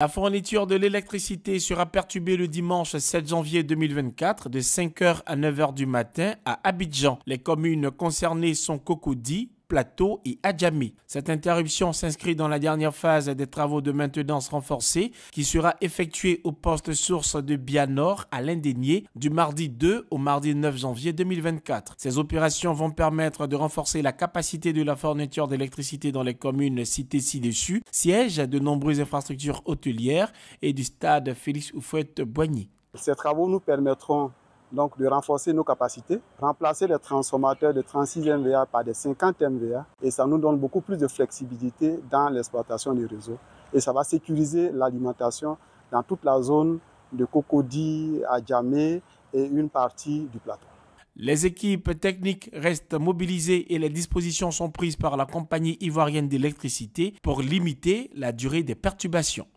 La fourniture de l'électricité sera perturbée le dimanche 7 janvier 2024 de 5h à 9h du matin à Abidjan. Les communes concernées sont Cocody, Plateau et Adjamé. Cette interruption s'inscrit dans la dernière phase des travaux de maintenance renforcée qui sera effectuée au poste source de Bianor à l'Indénier du mardi 2 au mardi 9 janvier 2024. Ces opérations vont permettre de renforcer la capacité de la fourniture d'électricité dans les communes citées ci-dessus, siège de nombreuses infrastructures hôtelières et du stade Félix Oufouette-Boigny. Ces travaux nous permettront donc de renforcer nos capacités, remplacer les transformateurs de 36 MVA par des 50 MVA, et ça nous donne beaucoup plus de flexibilité dans l'exploitation du réseau. Et ça va sécuriser l'alimentation dans toute la zone de Cocody à et une partie du plateau. Les équipes techniques restent mobilisées et les dispositions sont prises par la compagnie ivoirienne d'électricité pour limiter la durée des perturbations.